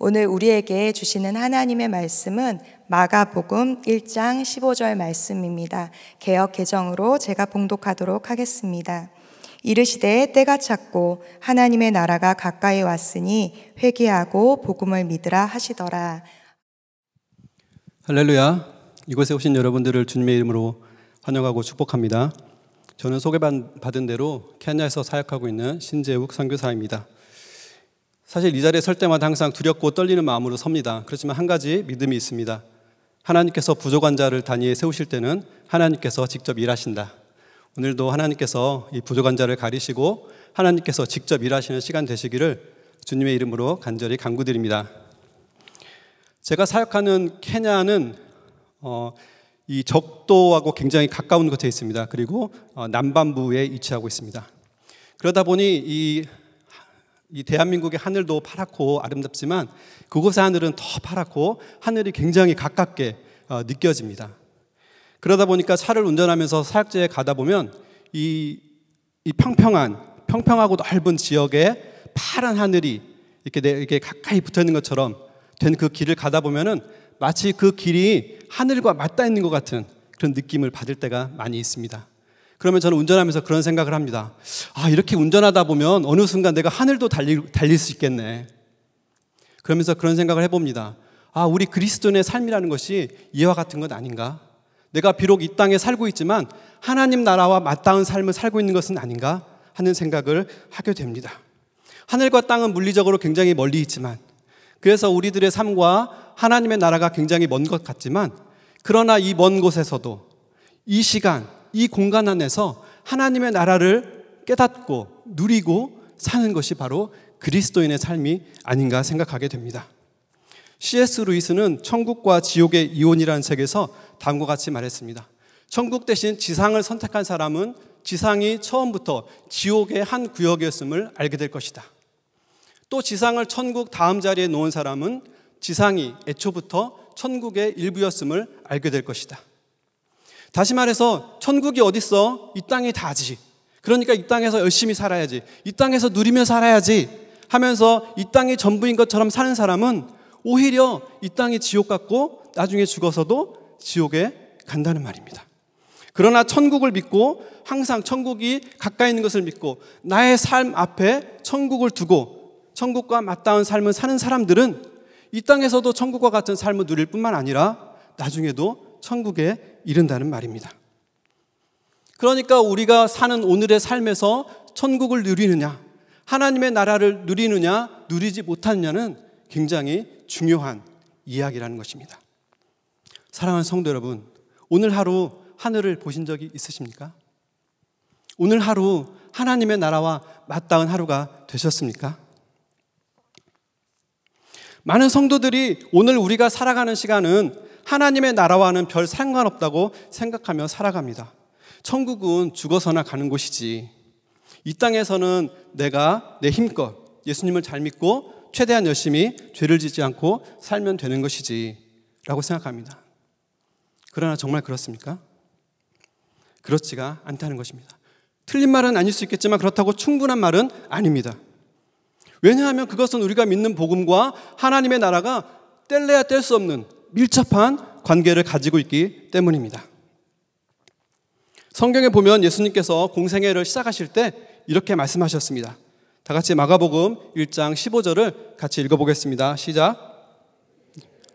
오늘 우리에게 주시는 하나님의 말씀은 마가복음 1장 15절 말씀입니다. 개역 개정으로 제가 봉독하도록 하겠습니다. 이르시되 때가 찼고 하나님의 나라가 가까이 왔으니 회개하고 복음을 믿으라 하시더라. 할렐루야. 이곳에 오신 여러분들을 주님의 이름으로 환영하고 축복합니다. 저는 소개받은 대로 케냐에서 사역하고 있는 신재욱 선교사입니다. 사실 이 자리에 설 때마다 항상 두렵고 떨리는 마음으로 섭니다. 그렇지만 한 가지 믿음이 있습니다. 하나님께서 부족한 자를 단위에 세우실 때는 하나님께서 직접 일하신다. 오늘도 하나님께서 이 부족한 자를 가리시고 하나님께서 직접 일하시는 시간 되시기를 주님의 이름으로 간절히 간구드립니다. 제가 사역하는 케냐는 어, 이 적도하고 굉장히 가까운 곳에 있습니다. 그리고 어, 남반부에 위치하고 있습니다. 그러다 보니 이이 대한민국의 하늘도 파랗고 아름답지만 그곳의 하늘은 더 파랗고 하늘이 굉장히 가깝게 어, 느껴집니다. 그러다 보니까 차를 운전하면서 사역지에 가다 보면 이, 이 평평한 평평하고 넓은 지역에 파란 하늘이 이렇게 내, 이렇게 가까이 붙어 있는 것처럼 된 그 길을 가다 보면은 마치 그 길이 하늘과 맞닿아 있는 것 같은 그런 느낌을 받을 때가 많이 있습니다. 그러면 저는 운전하면서 그런 생각을 합니다. 아, 이렇게 운전하다 보면 어느 순간 내가 하늘도 달릴, 달릴 수 있겠네. 그러면서 그런 생각을 해봅니다. 아, 우리 그리스도인의 삶이라는 것이 이와 같은 것 아닌가? 내가 비록 이 땅에 살고 있지만 하나님 나라와 맞닿은 삶을 살고 있는 것은 아닌가? 하는 생각을 하게 됩니다. 하늘과 땅은 물리적으로 굉장히 멀리 있지만 그래서 우리들의 삶과 하나님의 나라가 굉장히 먼 것 같지만 그러나 이 먼 곳에서도 이 시간 이 공간 안에서 하나님의 나라를 깨닫고 누리고 사는 것이 바로 그리스도인의 삶이 아닌가 생각하게 됩니다. C.S. 루이스는 천국과 지옥의 이혼이라는 책에서 다음과 같이 말했습니다. 천국 대신 지상을 선택한 사람은 지상이 처음부터 지옥의 한 구역이었음을 알게 될 것이다. 또 지상을 천국 다음 자리에 놓은 사람은 지상이 애초부터 천국의 일부였음을 알게 될 것이다. 다시 말해서 천국이 어디있어이 땅이 다지. 그러니까 이 땅에서 열심히 살아야지. 이 땅에서 누리며 살아야지. 하면서 이 땅이 전부인 것처럼 사는 사람은 오히려 이 땅이 지옥 같고 나중에 죽어서도 지옥에 간다는 말입니다. 그러나 천국을 믿고 항상 천국이 가까이 있는 것을 믿고 나의 삶 앞에 천국을 두고 천국과 맞닿은 삶을 사는 사람들은 이 땅에서도 천국과 같은 삶을 누릴 뿐만 아니라 나중에도 천국에 이른다는 말입니다. 그러니까 우리가 사는 오늘의 삶에서 천국을 누리느냐, 하나님의 나라를 누리느냐, 누리지 못하느냐는 굉장히 중요한 이야기라는 것입니다. 사랑하는 성도 여러분, 오늘 하루 하늘을 보신 적이 있으십니까? 오늘 하루 하나님의 나라와 맞닿은 하루가 되셨습니까? 많은 성도들이 오늘 우리가 살아가는 시간은 하나님의 나라와는 별 상관없다고 생각하며 살아갑니다. 천국은 죽어서나 가는 곳이지. 이 땅에서는 내가 내 힘껏 예수님을 잘 믿고 최대한 열심히 죄를 짓지 않고 살면 되는 것이지. 라고 생각합니다. 그러나 정말 그렇습니까? 그렇지가 않다는 것입니다. 틀린 말은 아닐 수 있겠지만 그렇다고 충분한 말은 아닙니다. 왜냐하면 그것은 우리가 믿는 복음과 하나님의 나라가 뗄래야 뗄 수 없는 밀접한 관계를 가지고 있기 때문입니다. 성경에 보면 예수님께서 공생애를 시작하실 때 이렇게 말씀하셨습니다. 다 같이 마가복음 1장 15절을 같이 읽어보겠습니다. 시작.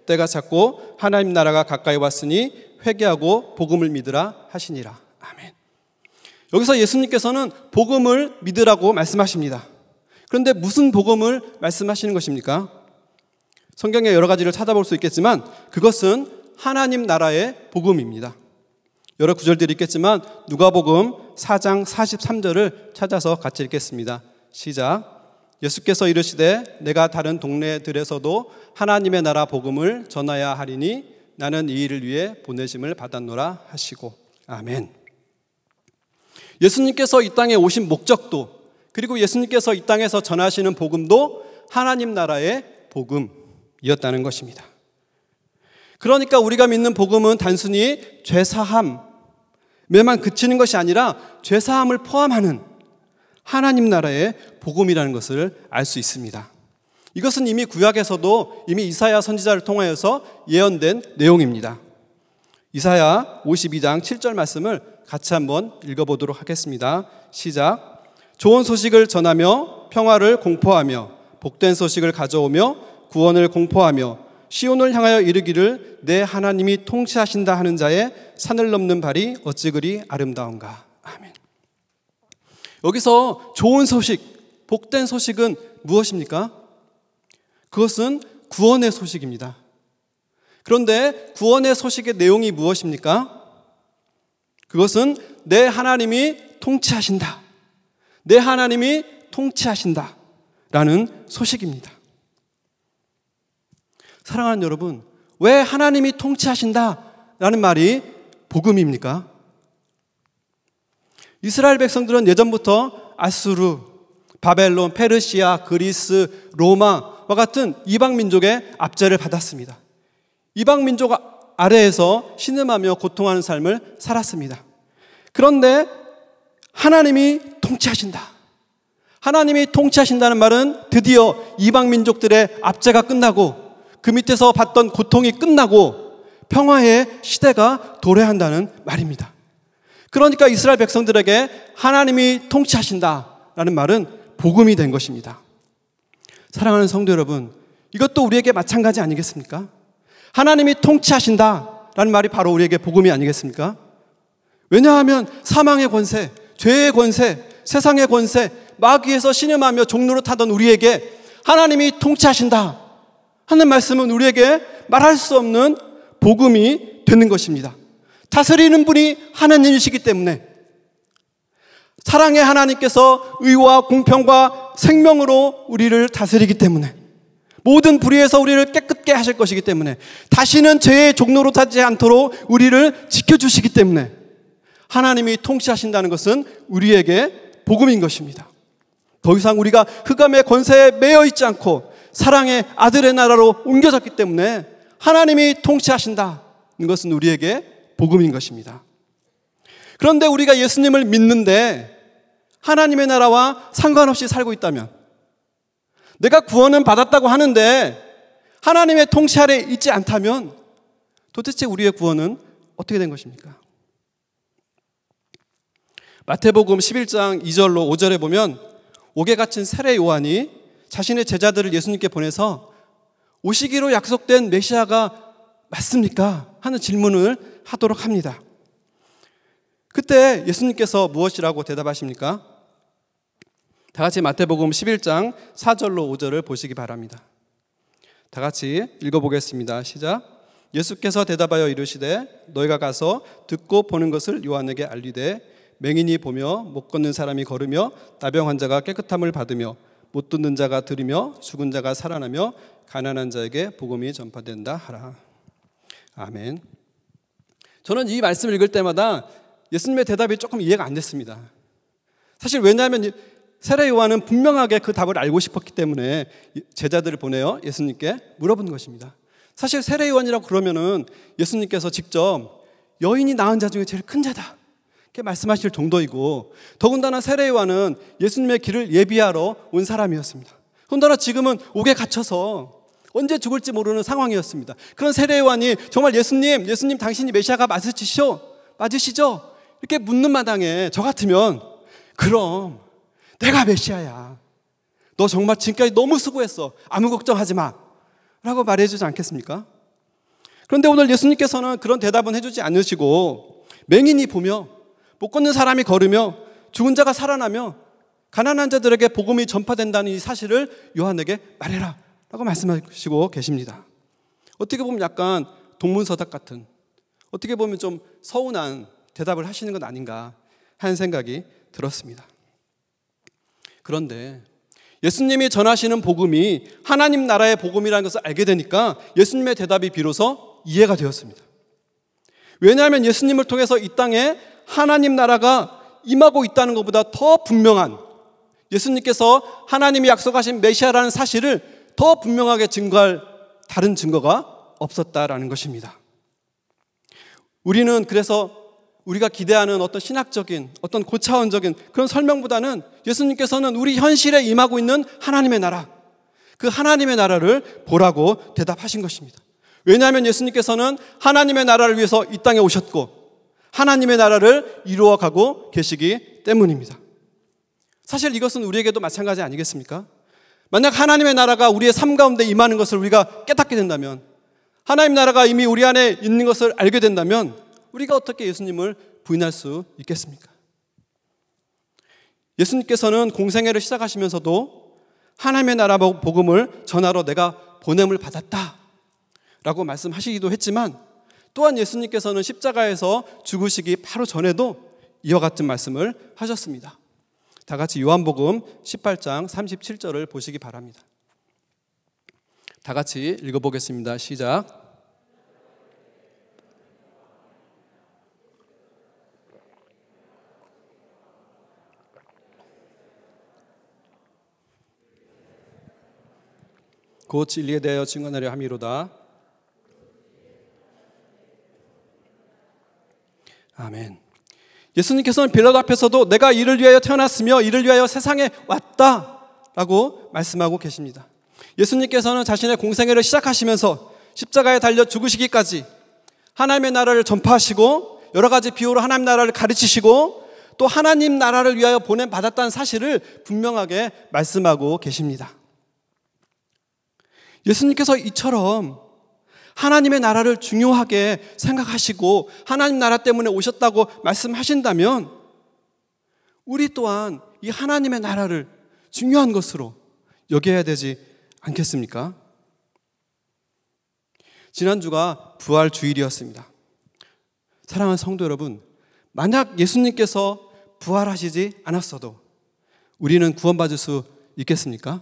때가 찼고 하나님 나라가 가까이 왔으니 회개하고 복음을 믿으라 하시니라. 아멘. 여기서 예수님께서는 복음을 믿으라고 말씀하십니다. 그런데 무슨 복음을 말씀하시는 것입니까? 성경의 여러 가지를 찾아볼 수 있겠지만 그것은 하나님 나라의 복음입니다. 여러 구절들이 있겠지만 누가복음 4장 43절을 찾아서 같이 읽겠습니다. 시작. 예수께서 이르시되 내가 다른 동네들에서도 하나님의 나라 복음을 전하야 하리니 나는 이 일을 위해 보내심을 받았노라 하시고 아멘. 예수님께서 이 땅에 오신 목적도 그리고 예수님께서 이 땅에서 전하시는 복음도 하나님 나라의 복음 이었다는 것입니다. 그러니까 우리가 믿는 복음은 단순히 죄사함에만 그치는 것이 아니라 죄사함을 포함하는 하나님 나라의 복음이라는 것을 알 수 있습니다. 이것은 이미 구약에서도 이미 이사야 선지자를 통하여서 예언된 내용입니다. 이사야 52장 7절 말씀을 같이 한번 읽어보도록 하겠습니다. 시작. 좋은 소식을 전하며 평화를 공포하며 복된 소식을 가져오며 구원을 공포하며 시온을 향하여 이르기를 내 하나님이 통치하신다 하는 자의 산을 넘는 발이 어찌 그리 아름다운가. 아멘. 여기서 좋은 소식, 복된 소식은 무엇입니까? 그것은 구원의 소식입니다. 그런데 구원의 소식의 내용이 무엇입니까? 그것은 내 하나님이 통치하신다. 내 하나님이 통치하신다. 라는 소식입니다. 사랑하는 여러분, 왜 하나님이 통치하신다? 라는 말이 복음입니까? 이스라엘 백성들은 예전부터 아수르, 바벨론, 페르시아, 그리스, 로마와 같은 이방 민족의 압제를 받았습니다. 이방 민족 아래에서 신음하며 고통하는 삶을 살았습니다. 그런데 하나님이 통치하신다. 하나님이 통치하신다는 말은 드디어 이방 민족들의 압제가 끝나고 그 밑에서 봤던 고통이 끝나고 평화의 시대가 도래한다는 말입니다. 그러니까 이스라엘 백성들에게 하나님이 통치하신다라는 말은 복음이 된 것입니다. 사랑하는 성도 여러분, 이것도 우리에게 마찬가지 아니겠습니까? 하나님이 통치하신다라는 말이 바로 우리에게 복음이 아니겠습니까? 왜냐하면 사망의 권세, 죄의 권세, 세상의 권세, 마귀에서 신음하며 종로를 타던 우리에게 하나님이 통치하신다. 하는 말씀은 우리에게 말할 수 없는 복음이 되는 것입니다. 다스리는 분이 하나님이시기 때문에 사랑의 하나님께서 의와 공평과 생명으로 우리를 다스리기 때문에 모든 불의에서 우리를 깨끗게 하실 것이기 때문에 다시는 죄의 종로로 타지 않도록 우리를 지켜주시기 때문에 하나님이 통치하신다는 것은 우리에게 복음인 것입니다. 더 이상 우리가 흑암의 권세에 매여 있지 않고 사랑의 아들의 나라로 옮겨졌기 때문에 하나님이 통치하신다. 는것은 우리에게 복음인 것입니다. 그런데 우리가 예수님을 믿는데 하나님의 나라와 상관없이 살고 있다면 내가 구원은 받았다고 하는데 하나님의 통치 아래 있지 않다면 도대체 우리의 구원은 어떻게 된 것입니까? 마태복음 11장 2절로 5절에 보면 옥에 갇힌 세례 요한이 자신의 제자들을 예수님께 보내서 오시기로 약속된 메시아가 맞습니까? 하는 질문을 하도록 합니다. 그때 예수님께서 무엇이라고 대답하십니까? 다 같이 마태복음 11장 4절로 5절을 보시기 바랍니다. 다 같이 읽어보겠습니다. 시작. 예수께서 대답하여 이르시되 너희가 가서 듣고 보는 것을 요한에게 알리되 맹인이 보며 못 걷는 사람이 걸으며 나병 환자가 깨끗함을 받으며 못 듣는 자가 들으며 죽은 자가 살아나며 가난한 자에게 복음이 전파된다 하라. 아멘. 저는 이 말씀을 읽을 때마다 예수님의 대답이 조금 이해가 안 됐습니다. 사실 왜냐하면 세례 요한은 분명하게 그 답을 알고 싶었기 때문에 제자들을 보내어 예수님께 물어본 것입니다. 사실 세례 요한이라고 그러면은 예수님께서 직접 여인이 낳은 자 중에 제일 큰 자다. 이렇게 말씀하실 정도이고 더군다나 세례요한은 예수님의 길을 예비하러 온 사람이었습니다. 더군다나 지금은 옥에 갇혀서 언제 죽을지 모르는 상황이었습니다. 그런 세례요한이 정말 예수님, 예수님 당신이 메시아가 맞으시죠? 맞으시죠? 이렇게 묻는 마당에 저 같으면 그럼 내가 메시아야. 너 정말 지금까지 너무 수고했어. 아무 걱정하지 마. 라고 말해주지 않겠습니까? 그런데 오늘 예수님께서는 그런 대답은 해주지 않으시고 맹인이 보며 못 걷는 사람이 걸으며 죽은 자가 살아나며 가난한 자들에게 복음이 전파된다는 이 사실을 요한에게 말해라 라고 말씀하시고 계십니다. 어떻게 보면 약간 동문서답 같은 어떻게 보면 좀 서운한 대답을 하시는 건 아닌가 하는 생각이 들었습니다. 그런데 예수님이 전하시는 복음이 하나님 나라의 복음이라는 것을 알게 되니까 예수님의 대답이 비로소 이해가 되었습니다. 왜냐하면 예수님을 통해서 이 땅에 하나님 나라가 임하고 있다는 것보다 더 분명한 예수님께서 하나님이 약속하신 메시아라는 사실을 더 분명하게 증거할 다른 증거가 없었다라는 것입니다. 우리는 그래서 우리가 기대하는 어떤 신학적인 어떤 고차원적인 그런 설명보다는 예수님께서는 우리 현실에 임하고 있는 하나님의 나라 그 하나님의 나라를 보라고 대답하신 것입니다. 왜냐하면 예수님께서는 하나님의 나라를 위해서 이 땅에 오셨고 하나님의 나라를 이루어가고 계시기 때문입니다. 사실 이것은 우리에게도 마찬가지 아니겠습니까? 만약 하나님의 나라가 우리의 삶 가운데 임하는 것을 우리가 깨닫게 된다면, 하나님 나라가 이미 우리 안에 있는 것을 알게 된다면, 우리가 어떻게 예수님을 부인할 수 있겠습니까? 예수님께서는 공생애를 시작하시면서도 하나님의 나라 복음을 전하러 내가 보냄을 받았다. 라고 말씀하시기도 했지만, 또한 예수님께서는 십자가에서 죽으시기 바로 전에도 이와 같은 말씀을 하셨습니다. 다 같이 요한복음 18장 37절을 보시기 바랍니다. 다 같이 읽어보겠습니다. 시작. 곧 진리에 대하여 증언하려 함이로다. 아멘. 예수님께서는 빌라도 앞에서도 내가 이를 위하여 태어났으며 이를 위하여 세상에 왔다라고 말씀하고 계십니다. 예수님께서는 자신의 공생애를 시작하시면서 십자가에 달려 죽으시기까지 하나님의 나라를 전파하시고 여러 가지 비유로 하나님 나라를 가르치시고 또 하나님 나라를 위하여 보냄 받았다는 사실을 분명하게 말씀하고 계십니다. 예수님께서 이처럼 하나님의 나라를 중요하게 생각하시고 하나님 나라 때문에 오셨다고 말씀하신다면 우리 또한 이 하나님의 나라를 중요한 것으로 여겨야 되지 않겠습니까? 지난주가 부활 주일이었습니다. 사랑하는 성도 여러분, 만약 예수님께서 부활하시지 않았어도 우리는 구원받을 수 있겠습니까?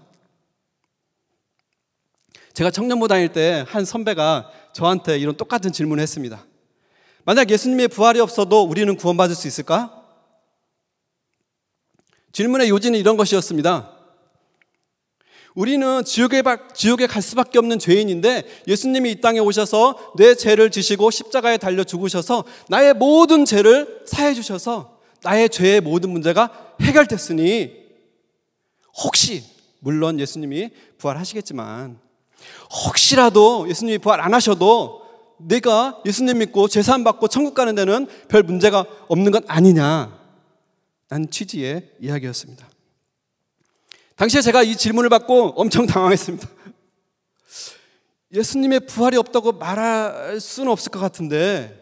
제가 청년부 다닐 때 한 선배가 저한테 이런 똑같은 질문을 했습니다. 만약 예수님의 부활이 없어도 우리는 구원받을 수 있을까? 질문의 요지는 이런 것이었습니다. 우리는 지옥에, 지옥에 갈 수밖에 없는 죄인인데 예수님이 이 땅에 오셔서 내 죄를 지시고 십자가에 달려 죽으셔서 나의 모든 죄를 사해 주셔서 나의 죄의 모든 문제가 해결됐으니 혹시 물론 예수님이 부활하시겠지만 혹시라도 예수님이 부활 안 하셔도 내가 예수님 믿고 재산 받고 천국 가는 데는 별 문제가 없는 건 아니냐. 난 취지의 이야기였습니다. 당시에 제가 이 질문을 받고 엄청 당황했습니다. 예수님의 부활이 없다고 말할 수는 없을 것 같은데,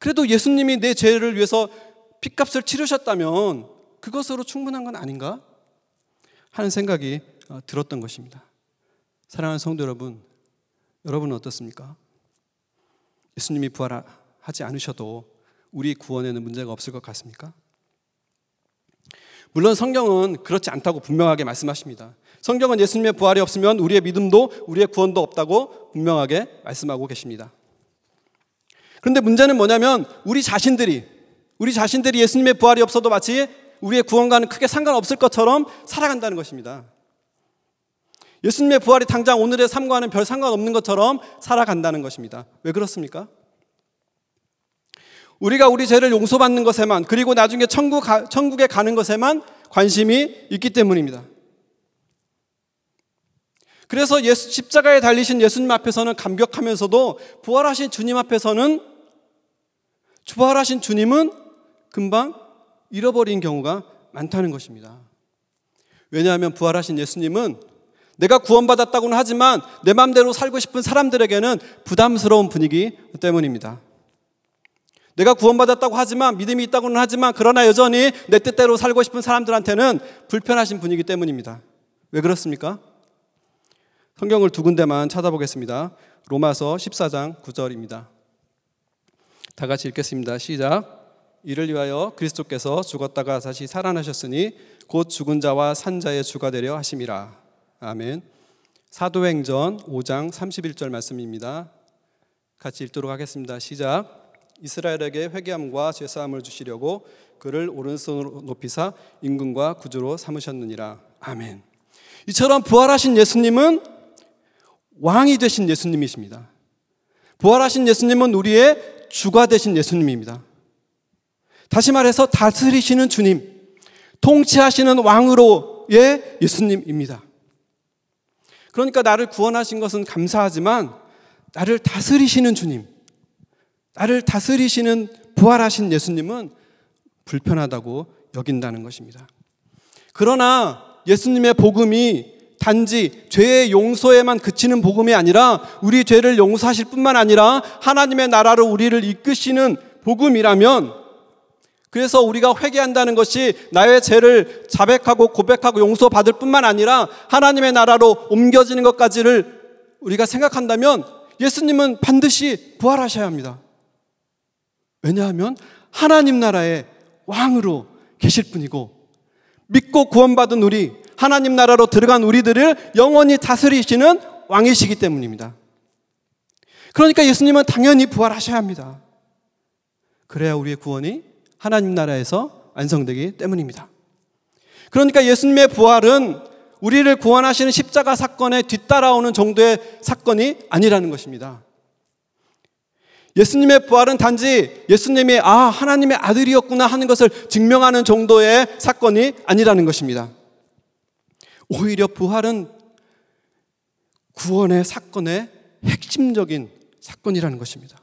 그래도 예수님이 내 죄를 위해서 핏값을 치르셨다면 그것으로 충분한 건 아닌가? 하는 생각이 어, 들었던 것입니다. 사랑하는 성도 여러분, 여러분은 어떻습니까? 예수님이 부활하지 않으셔도 우리 구원에는 문제가 없을 것 같습니까? 물론 성경은 그렇지 않다고 분명하게 말씀하십니다. 성경은 예수님의 부활이 없으면 우리의 믿음도 우리의 구원도 없다고 분명하게 말씀하고 계십니다. 그런데 문제는 뭐냐면 우리 자신들이 우리 자신들이 예수님의 부활이 없어도 마치 우리의 구원과는 크게 상관없을 것처럼 살아간다는 것입니다. 예수님의 부활이 당장 오늘의 삶과는 별 상관없는 것처럼 살아간다는 것입니다. 왜 그렇습니까? 우리가 우리 죄를 용서받는 것에만 그리고 나중에 천국 천국에 가는 것에만 관심이 있기 때문입니다. 그래서 예수, 십자가에 달리신 예수님 앞에서는 감격하면서도 부활하신 주님 앞에서는 부활하신 주님은 금방 잃어버린 경우가 많다는 것입니다. 왜냐하면 부활하신 예수님은 내가 구원받았다고는 하지만 내 마음대로 살고 싶은 사람들에게는 부담스러운 분위기 때문입니다. 내가 구원받았다고 하지만 믿음이 있다고는 하지만 그러나 여전히 내 뜻대로 살고 싶은 사람들한테는 불편하신 분위기 때문입니다. 왜 그렇습니까? 성경을 두 군데만 찾아보겠습니다. 로마서 14장 9절입니다. 다 같이 읽겠습니다. 시작. 이를 위하여 그리스도께서 죽었다가 다시 살아나셨으니 곧 죽은 자와 산 자의 주가 되려 하심이라. 아멘. 사도행전 5장 31절 말씀입니다. 같이 읽도록 하겠습니다. 시작. 이스라엘에게 회개함과 죄 사함을 주시려고 그를 오른손으로 높이사 임금과 구주로 삼으셨느니라. 아멘. 이처럼 부활하신 예수님은 왕이 되신 예수님이십니다. 부활하신 예수님은 우리의 주가 되신 예수님입니다. 다시 말해서 다스리시는 주님, 통치하시는 왕으로의 예수님입니다. 그러니까 나를 구원하신 것은 감사하지만 나를 다스리시는 주님, 나를 다스리시는 부활하신 예수님은 불편하다고 여긴다는 것입니다. 그러나 예수님의 복음이 단지 죄의 용서에만 그치는 복음이 아니라 우리 죄를 용서하실 뿐만 아니라 하나님의 나라로 우리를 이끄시는 복음이라면 그래서 우리가 회개한다는 것이 나의 죄를 자백하고 고백하고 용서받을 뿐만 아니라 하나님의 나라로 옮겨지는 것까지를 우리가 생각한다면 예수님은 반드시 부활하셔야 합니다. 왜냐하면 하나님 나라의 왕으로 계실 분이고 믿고 구원받은 우리 하나님 나라로 들어간 우리들을 영원히 다스리시는 왕이시기 때문입니다. 그러니까 예수님은 당연히 부활하셔야 합니다. 그래야 우리의 구원이 하나님 나라에서 완성되기 때문입니다. 그러니까 예수님의 부활은 우리를 구원하시는 십자가 사건에 뒤따라오는 정도의 사건이 아니라는 것입니다. 예수님의 부활은 단지 예수님이 아, 하나님의 아들이었구나 하는 것을 증명하는 정도의 사건이 아니라는 것입니다. 오히려 부활은 구원의 사건의 핵심적인 사건이라는 것입니다.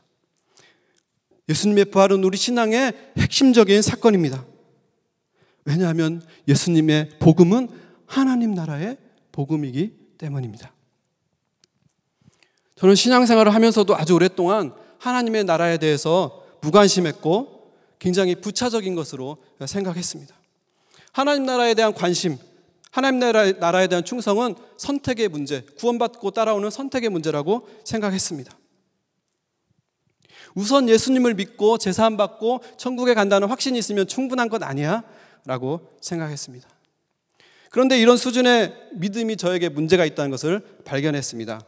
예수님의 부활은 우리 신앙의 핵심적인 사건입니다. 왜냐하면 예수님의 복음은 하나님 나라의 복음이기 때문입니다. 저는 신앙생활을 하면서도 아주 오랫동안 하나님의 나라에 대해서 무관심했고 굉장히 부차적인 것으로 생각했습니다. 하나님 나라에 대한 관심, 하나님 나라에 대한 충성은 선택의 문제, 구원받고 따라오는 선택의 문제라고 생각했습니다. 우선 예수님을 믿고 제사안 받고 천국에 간다는 확신이 있으면 충분한 것 아니야? 라고 생각했습니다. 그런데 이런 수준의 믿음이 저에게 문제가 있다는 것을 발견했습니다.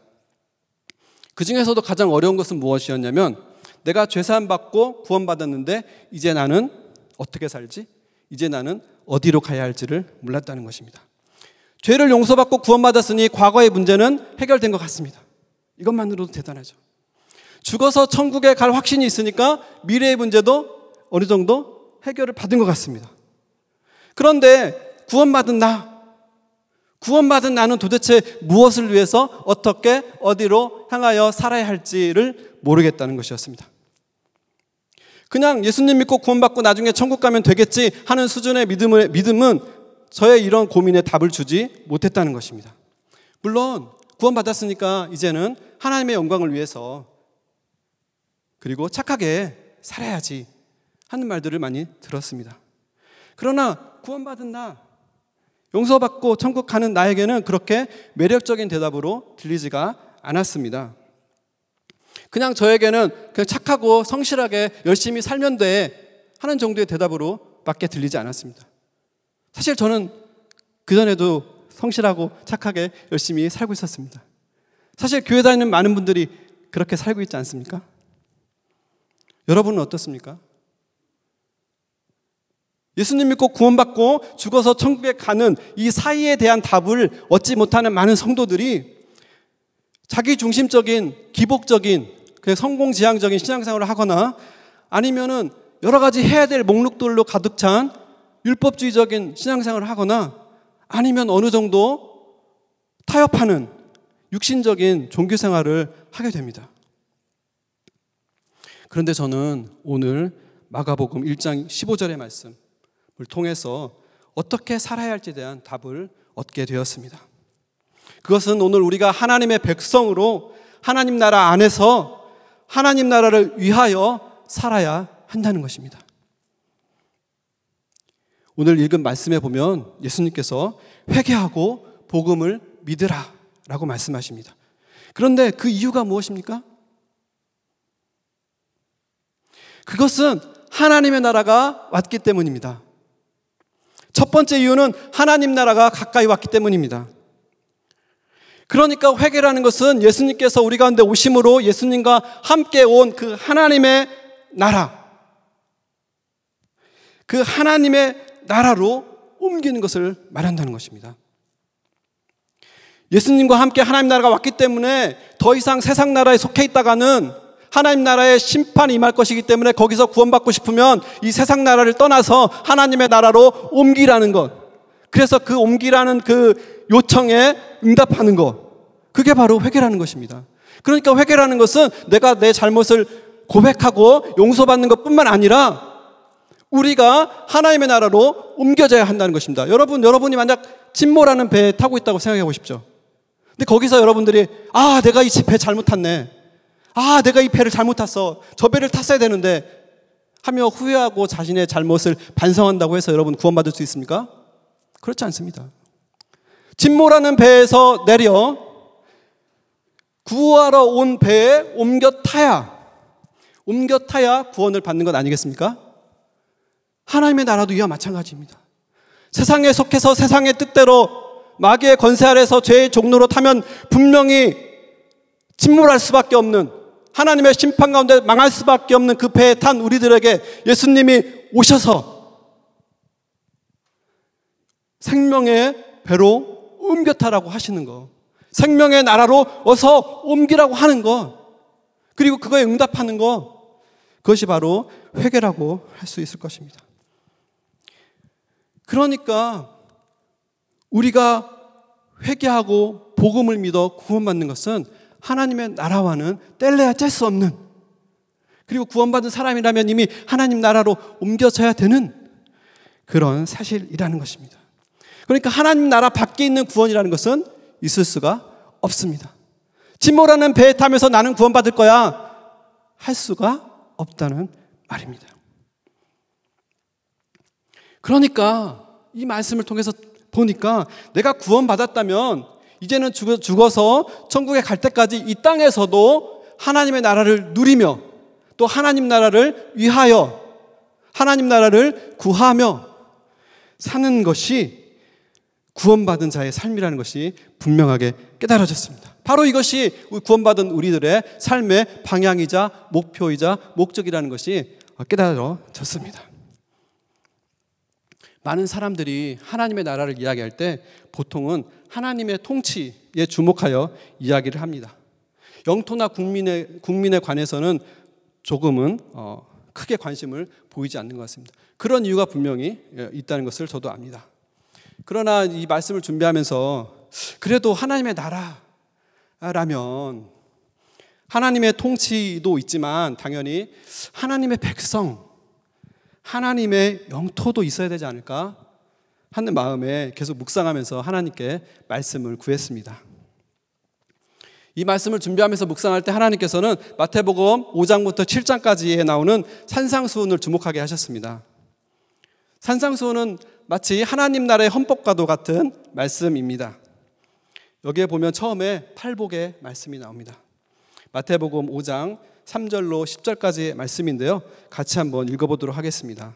그 중에서도 가장 어려운 것은 무엇이었냐면 내가 죄사함 받고 구원받았는데 이제 나는 어떻게 살지? 이제 나는 어디로 가야 할지를 몰랐다는 것입니다. 죄를 용서받고 구원받았으니 과거의 문제는 해결된 것 같습니다. 이것만으로도 대단하죠. 죽어서 천국에 갈 확신이 있으니까 미래의 문제도 어느 정도 해결을 받은 것 같습니다. 그런데 구원받은 나, 구원받은 나는 도대체 무엇을 위해서 어떻게 어디로 향하여 살아야 할지를 모르겠다는 것이었습니다. 그냥 예수님 믿고 구원받고 나중에 천국 가면 되겠지 하는 수준의 믿음을, 믿음은 저의 이런 고민에 답을 주지 못했다는 것입니다. 물론 구원받았으니까 이제는 하나님의 영광을 위해서 그리고 착하게 살아야지 하는 말들을 많이 들었습니다. 그러나 구원받은 나, 용서받고 천국 가는 나에게는 그렇게 매력적인 대답으로 들리지가 않았습니다. 그냥 저에게는 그냥 착하고 성실하게 열심히 살면 돼 하는 정도의 대답으로 밖에 들리지 않았습니다. 사실 저는 그전에도 성실하고 착하게 열심히 살고 있었습니다. 사실 교회 다니는 많은 분들이 그렇게 살고 있지 않습니까? 여러분은 어떻습니까? 예수님 믿고 구원받고 죽어서 천국에 가는 이 사이에 대한 답을 얻지 못하는 많은 성도들이 자기 중심적인, 기복적인, 그 성공지향적인 신앙생활을 하거나 아니면은 여러 가지 해야 될 목록들로 가득 찬 율법주의적인 신앙생활을 하거나 아니면 어느 정도 타협하는 육신적인 종교생활을 하게 됩니다. 그런데 저는 오늘 마가복음 1장 15절의 말씀을 통해서 어떻게 살아야 할지에 대한 답을 얻게 되었습니다. 그것은 오늘 우리가 하나님의 백성으로 하나님 나라 안에서 하나님 나라를 위하여 살아야 한다는 것입니다. 오늘 읽은 말씀에 보면 예수님께서 회개하고 복음을 믿으라 라고 말씀하십니다. 그런데 그 이유가 무엇입니까? 그것은 하나님의 나라가 왔기 때문입니다. 첫 번째 이유는 하나님 나라가 가까이 왔기 때문입니다. 그러니까 회개라는 것은 예수님께서 우리 가운데 오심으로 예수님과 함께 온 그 하나님의 나라, 그 하나님의 나라로 옮기는 것을 말한다는 것입니다. 예수님과 함께 하나님 나라가 왔기 때문에 더 이상 세상 나라에 속해 있다가는 하나님 나라의 심판이 임할 것이기 때문에 거기서 구원받고 싶으면 이 세상 나라를 떠나서 하나님의 나라로 옮기라는 것. 그래서 그 옮기라는 그 요청에 응답하는 것. 그게 바로 회개라는 것입니다. 그러니까 회개라는 것은 내가 내 잘못을 고백하고 용서받는 것뿐만 아니라 우리가 하나님의 나라로 옮겨져야 한다는 것입니다. 여러분, 여러분이 만약 침몰하는 배에 타고 있다고 생각해 보십시오. 근데 거기서 여러분들이 아, 내가 이 배 잘못 탔네. 아, 내가 이 배를 잘못 탔어. 저 배를 탔어야 되는데. 하며 후회하고 자신의 잘못을 반성한다고 해서 여러분 구원받을 수 있습니까? 그렇지 않습니다. 진모라는 배에서 내려 구하러 온 배에 옮겨 타야, 옮겨 타야 구원을 받는 것 아니겠습니까? 하나님의 나라도 이와 마찬가지입니다. 세상에 속해서 세상의 뜻대로 마귀의 권세 아래서 죄의 종로로 타면 분명히 침몰할 수밖에 없는 하나님의 심판 가운데 망할 수밖에 없는 그 배에 탄 우리들에게 예수님이 오셔서 생명의 배로 옮겨 타라고 하시는 거. 생명의 나라로 어서 옮기라고 하는 거. 그리고 그거에 응답하는 거. 그것이 바로 회개라고 할 수 있을 것입니다. 그러니까 우리가 회개하고 복음을 믿어 구원받는 것은 하나님의 나라와는 뗄래야 뗄 수 없는 그리고 구원받은 사람이라면 이미 하나님 나라로 옮겨져야 되는 그런 사실이라는 것입니다. 그러니까 하나님 나라 밖에 있는 구원이라는 것은 있을 수가 없습니다. 진모라는 배에 타면서 나는 구원받을 거야 할 수가 없다는 말입니다. 그러니까 이 말씀을 통해서 보니까 내가 구원받았다면 이제는 죽어서 천국에 갈 때까지 이 땅에서도 하나님의 나라를 누리며 또 하나님 나라를 위하여 하나님 나라를 구하며 사는 것이 구원받은 자의 삶이라는 것이 분명하게 깨달아졌습니다. 바로 이것이 구원받은 우리들의 삶의 방향이자 목표이자 목적이라는 것이 깨달아졌습니다. 많은 사람들이 하나님의 나라를 이야기할 때 보통은 하나님의 통치에 주목하여 이야기를 합니다. 영토나 국민에, 국민에 관해서는 조금은 어, 크게 관심을 보이지 않는 것 같습니다. 그런 이유가 분명히 예, 있다는 것을 저도 압니다. 그러나 이 말씀을 준비하면서 그래도 하나님의 나라라면 하나님의 통치도 있지만 당연히 하나님의 백성, 하나님의 영토도 있어야 되지 않을까 하는 마음에 계속 묵상하면서 하나님께 말씀을 구했습니다. 이 말씀을 준비하면서 묵상할 때 하나님께서는 마태복음 5장부터 7장까지에 나오는 산상수훈을 주목하게 하셨습니다. 산상수훈은 마치 하나님 나라의 헌법과도 같은 말씀입니다. 여기에 보면 처음에 팔복의 말씀이 나옵니다. 마태복음 5장 3절로 10절까지의 말씀인데요. 같이 한번 읽어보도록 하겠습니다.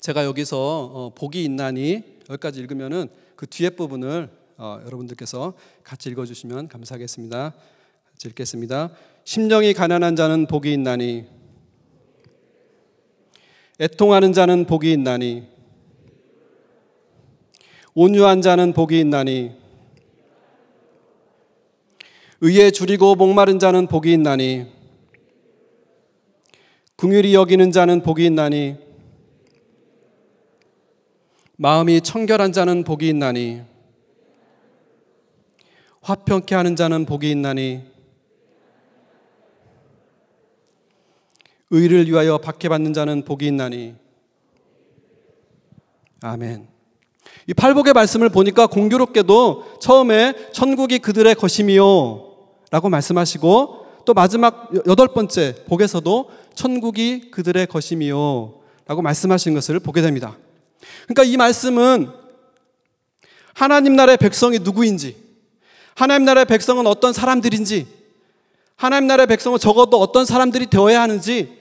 제가 여기서 어, 복이 있나니 여기까지 읽으면은 그 뒤에 부분을 어, 여러분들께서 같이 읽어주시면 감사하겠습니다. 읽겠습니다. 심령이 가난한 자는 복이 있나니 애통하는 자는 복이 있나니 온유한 자는 복이 있나니 의에 줄이고 목마른 자는 복이 있나니 궁휼히 여기는 자는 복이 있나니 마음이 청결한 자는 복이 있나니 화평케 하는 자는 복이 있나니 의를 위하여 박해받는 자는 복이 있나니 아멘. 이 팔복의 말씀을 보니까 공교롭게도 처음에 천국이 그들의 것임이요 라고 말씀하시고 또 마지막 여덟 번째 복에서도 천국이 그들의 것임이요 라고 말씀하신 것을 보게 됩니다. 그러니까 이 말씀은 하나님 나라의 백성이 누구인지, 하나님 나라의 백성은 어떤 사람들인지, 하나님 나라의 백성은 적어도 어떤 사람들이 되어야 하는지,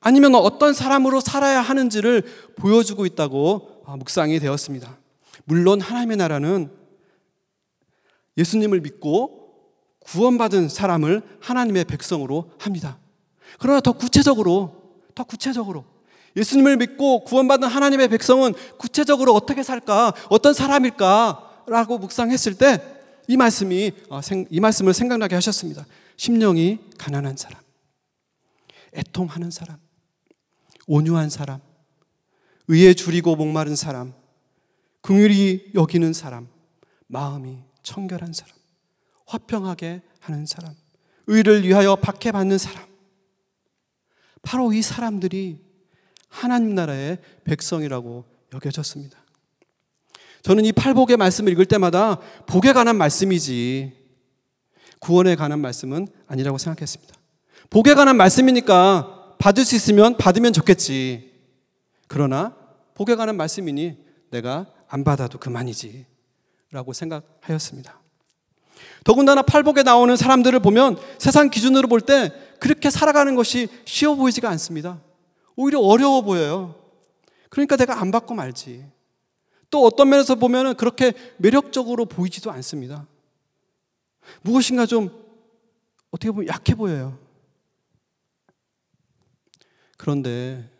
아니면 어떤 사람으로 살아야 하는지를 보여주고 있다고 아, 묵상이 되었습니다. 물론 하나님의 나라는 예수님을 믿고 구원받은 사람을 하나님의 백성으로 합니다. 그러나 더 구체적으로, 더 구체적으로, 예수님을 믿고 구원받은 하나님의 백성은 구체적으로 어떻게 살까, 어떤 사람일까라고 묵상했을 때 이 말씀이, 어, 이 말씀을 생각나게 하셨습니다. 심령이 가난한 사람, 애통하는 사람, 온유한 사람, 의에 줄이고 목마른 사람, 긍휼히 여기는 사람, 마음이 청결한 사람. 화평하게 하는 사람, 의를 위하여 박해받는 사람. 바로 이 사람들이 하나님 나라의 백성이라고 여겨졌습니다. 저는 이 팔복의 말씀을 읽을 때마다 복에 관한 말씀이지 구원에 관한 말씀은 아니라고 생각했습니다. 복에 관한 말씀이니까 받을 수 있으면 받으면 좋겠지. 그러나 복에 관한 말씀이니 내가 안 받아도 그만이지. 라고 생각하였습니다. 더군다나 팔복에 나오는 사람들을 보면 세상 기준으로 볼 때 그렇게 살아가는 것이 쉬워 보이지가 않습니다. 오히려 어려워 보여요. 그러니까 내가 안 받고 말지. 또 어떤 면에서 보면 그렇게 매력적으로 보이지도 않습니다. 무엇인가 좀 어떻게 보면 약해 보여요. 그런데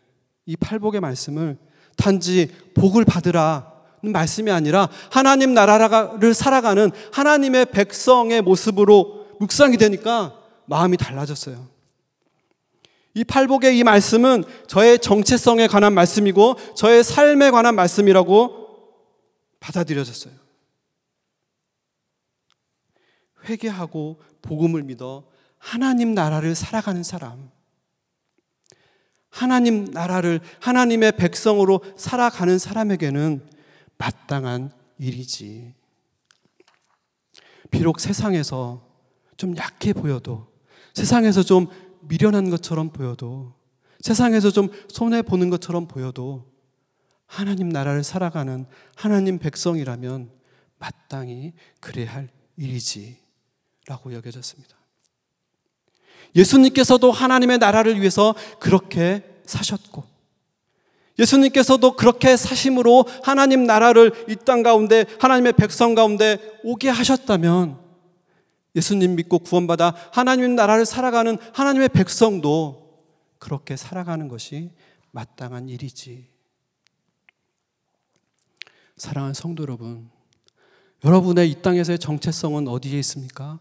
이 팔복의 말씀을 단지 복을 받으라 말씀이 아니라 하나님 나라를 살아가는 하나님의 백성의 모습으로 묵상이 되니까 마음이 달라졌어요. 이 팔복의 이 말씀은 저의 정체성에 관한 말씀이고 저의 삶에 관한 말씀이라고 받아들여졌어요. 회개하고 복음을 믿어 하나님 나라를 살아가는 사람. 하나님 나라를 하나님의 백성으로 살아가는 사람에게는 마땅한 일이지. 비록 세상에서 좀 약해 보여도, 세상에서 좀 미련한 것처럼 보여도, 세상에서 좀 손해보는 것처럼 보여도, 하나님 나라를 살아가는 하나님 백성이라면 마땅히 그래야 할 일이지. 라고 여겨졌습니다. 예수님께서도 하나님의 나라를 위해서 그렇게 사셨고, 예수님께서도 그렇게 사심으로 하나님 나라를 이 땅 가운데 하나님의 백성 가운데 오게 하셨다면 예수님 믿고 구원받아 하나님 나라를 살아가는 하나님의 백성도 그렇게 살아가는 것이 마땅한 일이지. 사랑하는 성도 여러분, 여러분의 이 땅에서의 정체성은 어디에 있습니까?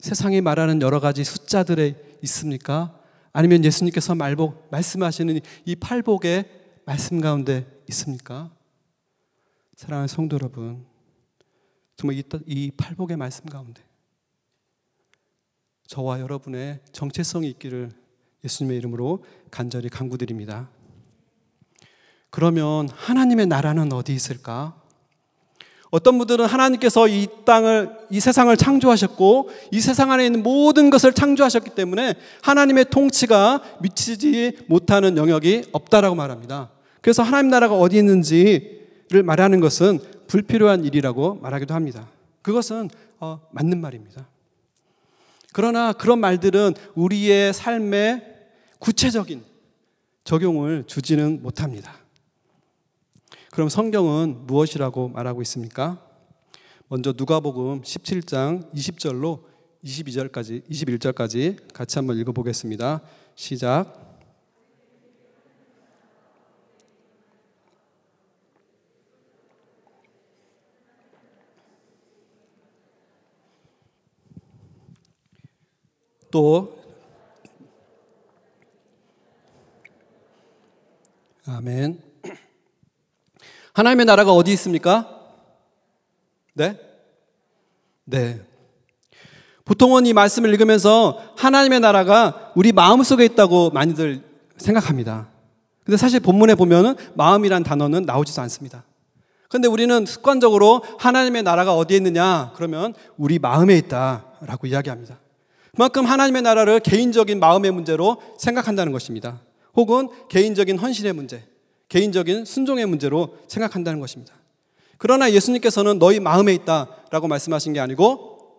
세상이 말하는 여러 가지 숫자들에 있습니까? 아니면 예수님께서 말복 말씀하시는 이 팔복의 말씀 가운데 있습니까? 사랑하는 성도 여러분, 정말 이, 이 팔복의 말씀 가운데 저와 여러분의 정체성이 있기를 예수님의 이름으로 간절히 간구드립니다. 그러면 하나님의 나라는 어디 있을까? 어떤 분들은 하나님께서 이 땅을, 이 세상을 창조하셨고, 이 세상 안에 있는 모든 것을 창조하셨기 때문에 하나님의 통치가 미치지 못하는 영역이 없다라고 말합니다. 그래서 하나님 나라가 어디 있는지를 말하는 것은 불필요한 일이라고 말하기도 합니다. 그것은 어, 맞는 말입니다. 그러나 그런 말들은 우리의 삶에 구체적인 적용을 주지는 못합니다. 그럼 성경은 무엇이라고 말하고 있습니까? 먼저 누가복음 17장 20절로 22절까지 21절까지 같이 한번 읽어 보겠습니다. 시작. 또 아멘. 하나님의 나라가 어디 있습니까? 네? 네. 보통은 이 말씀을 읽으면서 하나님의 나라가 우리 마음속에 있다고 많이들 생각합니다. 근데 사실 본문에 보면은 마음이란 단어는 나오지도 않습니다. 근데 우리는 습관적으로 하나님의 나라가 어디에 있느냐? 그러면 우리 마음에 있다라고 이야기합니다. 그만큼 하나님의 나라를 개인적인 마음의 문제로 생각한다는 것입니다. 혹은 개인적인 헌신의 문제, 개인적인 순종의 문제로 생각한다는 것입니다. 그러나 예수님께서는 너희 마음에 있다 라고 말씀하신 게 아니고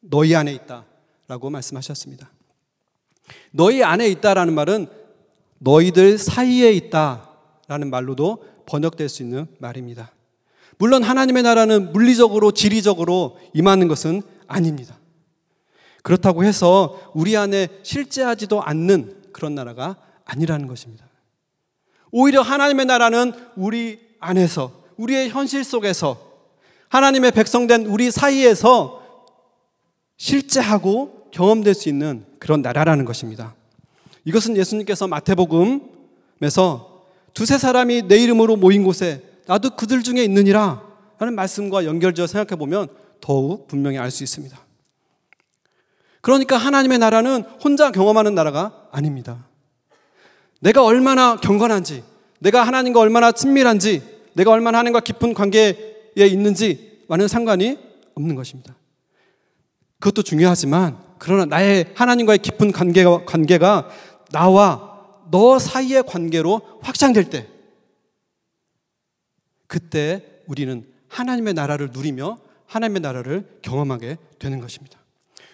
너희 안에 있다 라고 말씀하셨습니다. 너희 안에 있다라는 말은 너희들 사이에 있다 라는 말로도 번역될 수 있는 말입니다. 물론 하나님의 나라는 물리적으로 지리적으로 임하는 것은 아닙니다. 그렇다고 해서 우리 안에 실제하지도 않는 그런 나라가 아니라는 것입니다. 오히려 하나님의 나라는 우리 안에서, 우리의 현실 속에서, 하나님의 백성된 우리 사이에서 실제하고 경험될 수 있는 그런 나라라는 것입니다. 이것은 예수님께서 마태복음에서 두세 사람이 내 이름으로 모인 곳에 나도 그들 중에 있느니라 하는 말씀과 연결지어 생각해 보면 더욱 분명히 알 수 있습니다. 그러니까 하나님의 나라는 혼자 경험하는 나라가 아닙니다. 내가 얼마나 경건한지, 내가 하나님과 얼마나 친밀한지, 내가 얼마나 하나님과 깊은 관계에 있는지와는 상관이 없는 것입니다. 그것도 중요하지만, 그러나 나의 하나님과의 깊은 관계가, 관계가 나와 너 사이의 관계로 확장될 때, 그때 우리는 하나님의 나라를 누리며 하나님의 나라를 경험하게 되는 것입니다.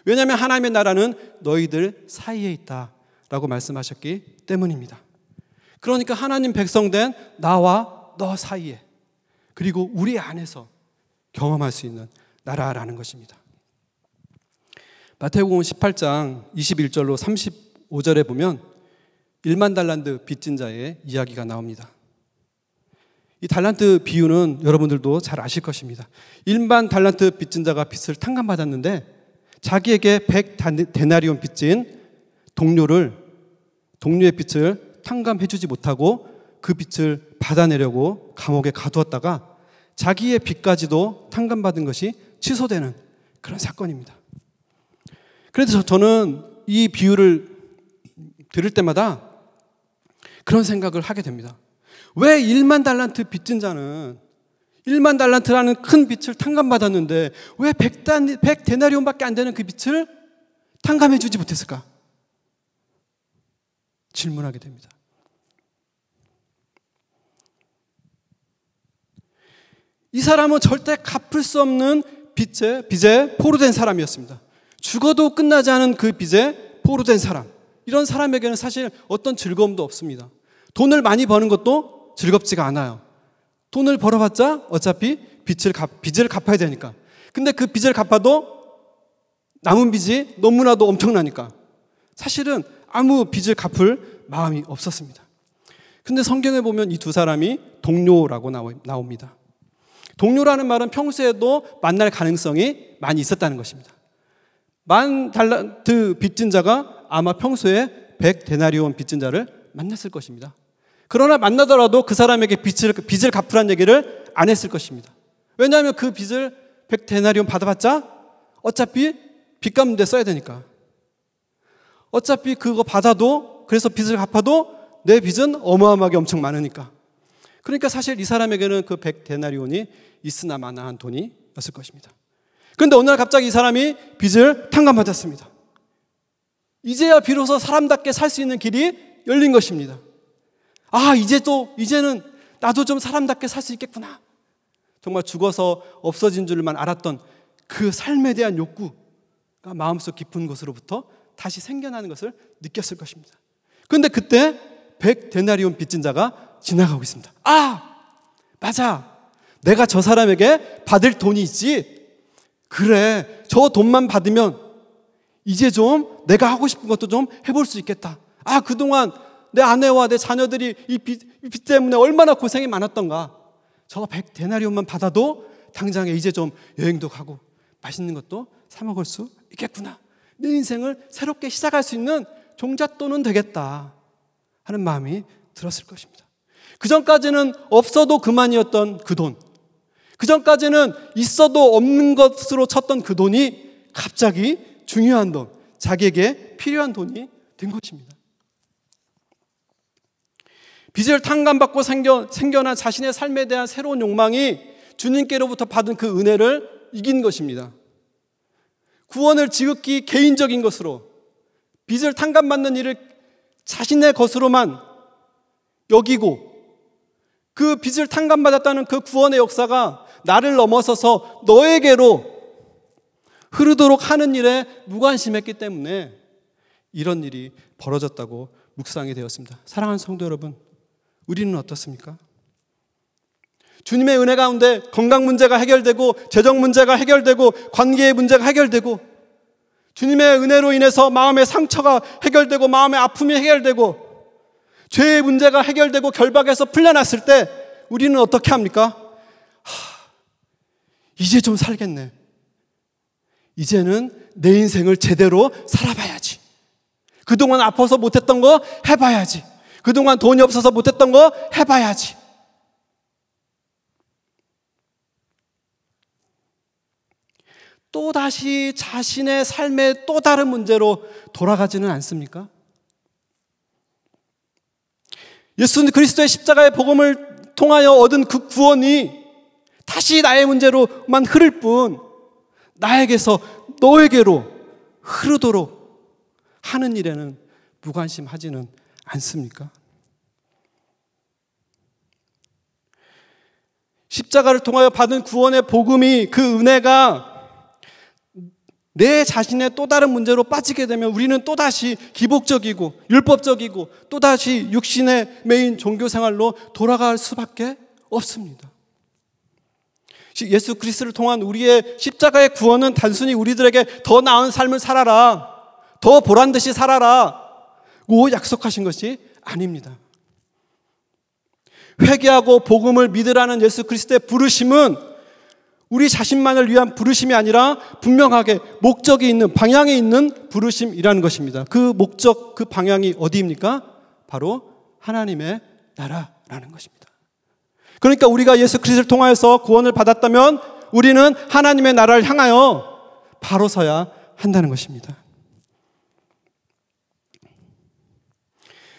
왜냐하면 하나님의 나라는 너희들 사이에 있다. 라고 말씀하셨기 때문입니다. 그러니까 하나님 백성된 나와 너 사이에 그리고 우리 안에서 경험할 수 있는 나라라는 것입니다. 마태복음 18장 21절로 35절에 보면 1만 달란트 빚진 자의 이야기가 나옵니다. 이 달란트 비유는 여러분들도 잘 아실 것입니다. 1만 달란트 빚진 자가 빚을 탕감받았는데 자기에게 100 데나리온 빚진 동료를 동료의 빛을 탕감해주지 못하고 그 빛을 받아내려고 감옥에 가두었다가 자기의 빛까지도 탕감받은 것이 취소되는 그런 사건입니다. 그래서 저는 이 비유를 들을 때마다 그런 생각을 하게 됩니다. 왜 1만 달란트 빚진 자는 1만 달란트라는 큰 빛을 탕감받았는데 왜 100, 단, 100 데나리온밖에 안 되는 그 빛을 탕감해 주지 못했을까? 질문하게 됩니다. 이 사람은 절대 갚을 수 없는 빚에, 빚에 포로된 사람이었습니다. 죽어도 끝나지 않은 그 빚에 포로된 사람. 이런 사람에게는 사실 어떤 즐거움도 없습니다. 돈을 많이 버는 것도 즐겁지가 않아요. 돈을 벌어봤자 어차피 빚을, 갚, 빚을 갚아야 되니까. 근데 그 빚을 갚아도 남은 빚이 너무나도 엄청나니까. 사실은 아무 빚을 갚을 마음이 없었습니다. 근데 성경에 보면 이 두 사람이 동료라고 나옵니다. 동료라는 말은 평소에도 만날 가능성이 많이 있었다는 것입니다. 만 달란트 빚진 자가 아마 평소에 100 데나리온 빚진 자를 만났을 것입니다. 그러나 만나더라도 그 사람에게 빚을, 빚을 갚으라는 얘기를 안 했을 것입니다. 왜냐하면 그 빚을 100 데나리온 받아봤자 어차피 빚 갚는 데 써야 되니까. 어차피 그거 받아도 그래서 빚을 갚아도 내 빚은 어마어마하게 엄청 많으니까. 그러니까 사실 이 사람에게는 그 100데나리온이 있으나 마나한 돈이었을 것입니다. 그런데 어느 날 갑자기 이 사람이 빚을 탕감받았습니다. 이제야 비로소 사람답게 살 수 있는 길이 열린 것입니다. 아, 이제 또, 이제는 나도 좀 사람답게 살 수 있겠구나. 정말 죽어서 없어진 줄만 알았던 그 삶에 대한 욕구가 마음속 깊은 곳으로부터 다시 생겨나는 것을 느꼈을 것입니다. 그런데 그때 백 데나리온 빚진 자가 지나가고 있습니다. 아! 맞아! 내가 저 사람에게 받을 돈이 있지. 그래. 저 돈만 받으면 이제 좀 내가 하고 싶은 것도 좀 해볼 수 있겠다. 아, 그동안 내 아내와 내 자녀들이 이 빚, 빚 때문에 얼마나 고생이 많았던가. 저백 데나리온만 받아도 당장에 이제 좀 여행도 가고 맛있는 것도 사 먹을 수 있겠구나. 내 인생을 새롭게 시작할 수 있는 종잣돈은 되겠다 하는 마음이 들었을 것입니다. 그 전까지는 없어도 그만이었던 그 돈, 그 전까지는 있어도 없는 것으로 쳤던 그 돈이 갑자기 중요한 돈, 자기에게 필요한 돈이 된 것입니다. 빚을 탕감받고 생겨, 생겨난 자신의 삶에 대한 새로운 욕망이 주님께로부터 받은 그 은혜를 이긴 것입니다. 구원을 지극히 개인적인 것으로 빚을 탕감받는 일을 자신의 것으로만 여기고 그 빚을 탕감받았다는 그 구원의 역사가 나를 넘어서서 너에게로 흐르도록 하는 일에 무관심했기 때문에 이런 일이 벌어졌다고 묵상이 되었습니다. 사랑하는 성도 여러분, 우리는 어떻습니까? 주님의 은혜 가운데 건강 문제가 해결되고 재정 문제가 해결되고 관계의 문제가 해결되고 주님의 은혜로 인해서 마음의 상처가 해결되고 마음의 아픔이 해결되고 죄의 문제가 해결되고 결박에서 풀려났을 때 우리는 어떻게 합니까? 하, 이제 좀 살겠네. 이제는 내 인생을 제대로 살아봐야지. 그동안 아파서 못했던 거 해봐야지. 그동안 돈이 없어서 못했던 거 해봐야지. 또다시 자신의 삶의 또 다른 문제로 돌아가지는 않습니까? 예수 그리스도의 십자가의 복음을 통하여 얻은 그 구원이 다시 나의 문제로만 흐를 뿐 나에게서 너에게로 흐르도록 하는 일에는 무관심하지는 않습니까? 십자가를 통하여 받은 구원의 복음이 그 은혜가 내 자신의 또 다른 문제로 빠지게 되면 우리는 또다시 기복적이고 율법적이고 또다시 육신의 메인 종교 생활로 돌아갈 수밖에 없습니다. 예수 그리스를 통한 우리의 십자가의 구원은 단순히 우리들에게 더 나은 삶을 살아라. 더 보란 듯이 살아라. 고 약속하신 것이 아닙니다. 회개하고 복음을 믿으라는 예수 그리스도의 부르심은 우리 자신만을 위한 부르심이 아니라 분명하게 목적이 있는 방향이 있는 부르심이라는 것입니다. 그 목적, 그 방향이 어디입니까? 바로 하나님의 나라라는 것입니다. 그러니까 우리가 예수 그리스도를 통하여서 구원을 받았다면 우리는 하나님의 나라를 향하여 바로 서야 한다는 것입니다.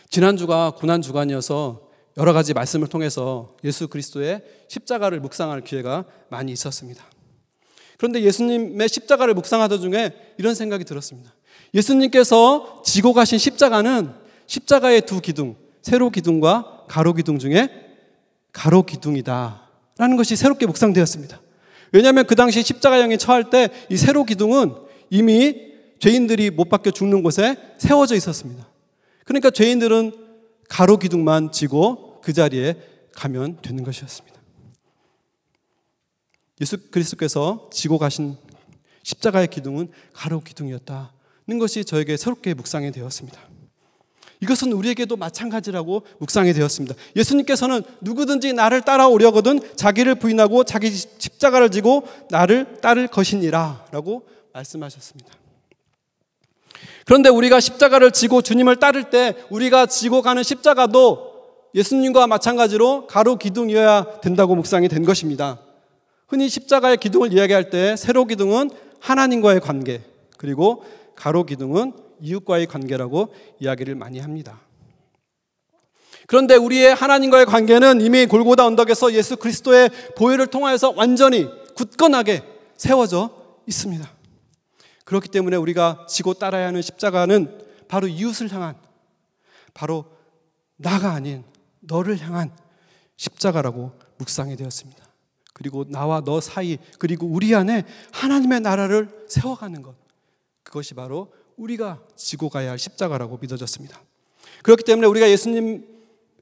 지난주가 고난 주간이어서 여러 가지 말씀을 통해서 예수 그리스도의 십자가를 묵상할 기회가 많이 있었습니다. 그런데 예수님의 십자가를 묵상하던 중에 이런 생각이 들었습니다. 예수님께서 지고 가신 십자가는 십자가의 두 기둥, 세로 기둥과 가로 기둥 중에 가로 기둥이다. 라는 것이 새롭게 묵상되었습니다. 왜냐하면 그 당시 십자가형이 처할 때 이 세로 기둥은 이미 죄인들이 못 박혀 죽는 곳에 세워져 있었습니다. 그러니까 죄인들은 가로 기둥만 지고 그 자리에 가면 되는 것이었습니다. 예수 그리스도께서 지고 가신 십자가의 기둥은 가로 기둥이었다는 것이 저에게 새롭게 묵상이 되었습니다. 이것은 우리에게도 마찬가지라고 묵상이 되었습니다. 예수님께서는 누구든지 나를 따라오려거든 자기를 부인하고 자기 십자가를 지고 나를 따를 것이니라 라고 말씀하셨습니다. 그런데 우리가 십자가를 지고 주님을 따를 때 우리가 지고 가는 십자가도 예수님과 마찬가지로 가로 기둥이어야 된다고 묵상이 된 것입니다. 흔히 십자가의 기둥을 이야기할 때 세로 기둥은 하나님과의 관계, 그리고 가로 기둥은 이웃과의 관계라고 이야기를 많이 합니다. 그런데 우리의 하나님과의 관계는 이미 골고다 언덕에서 예수 그리스도의 보혈을 통하여서 완전히 굳건하게 세워져 있습니다. 그렇기 때문에 우리가 지고 따라야 하는 십자가는 바로 이웃을 향한 바로 나가 아닌 너를 향한 십자가라고 묵상이 되었습니다. 그리고 나와 너 사이, 그리고 우리 안에 하나님의 나라를 세워가는 것. 그것이 바로 우리가 지고 가야 할 십자가라고 믿어졌습니다. 그렇기 때문에 우리가 예수님,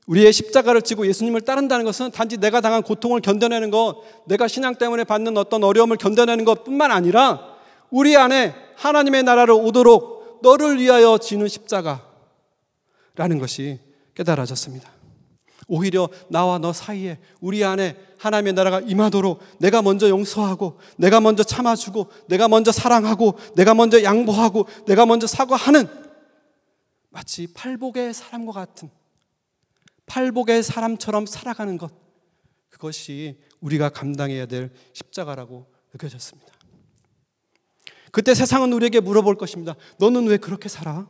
우리의 십자가를 지고 예수님을 따른다는 것은 단지 내가 당한 고통을 견뎌내는 것, 내가 신앙 때문에 받는 어떤 어려움을 견뎌내는 것 뿐만 아니라 우리 안에 하나님의 나라를 오도록 너를 위하여 지는 십자가라는 것이 깨달아졌습니다. 오히려 나와 너 사이에 우리 안에 하나님의 나라가 임하도록 내가 먼저 용서하고 내가 먼저 참아주고 내가 먼저 사랑하고 내가 먼저 양보하고 내가 먼저 사과하는 마치 팔복의 사람과 같은 팔복의 사람처럼 살아가는 것 그것이 우리가 감당해야 될 십자가라고 느껴졌습니다. 그때 세상은 우리에게 물어볼 것입니다. 너는 왜 그렇게 살아?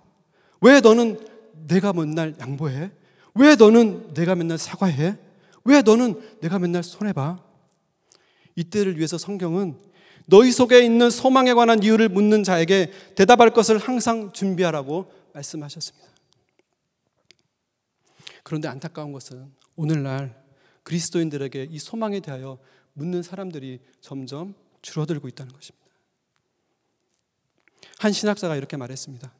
왜 너는 내가 먼 날 양보해? 왜 너는 내가 맨날 사과해? 왜 너는 내가 맨날 손해봐? 이때를 위해서 성경은 너희 속에 있는 소망에 관한 이유를 묻는 자에게 대답할 것을 항상 준비하라고 말씀하셨습니다. 그런데 안타까운 것은 오늘날 그리스도인들에게 이 소망에 대하여 묻는 사람들이 점점 줄어들고 있다는 것입니다. 한 신학자가 이렇게 말했습니다.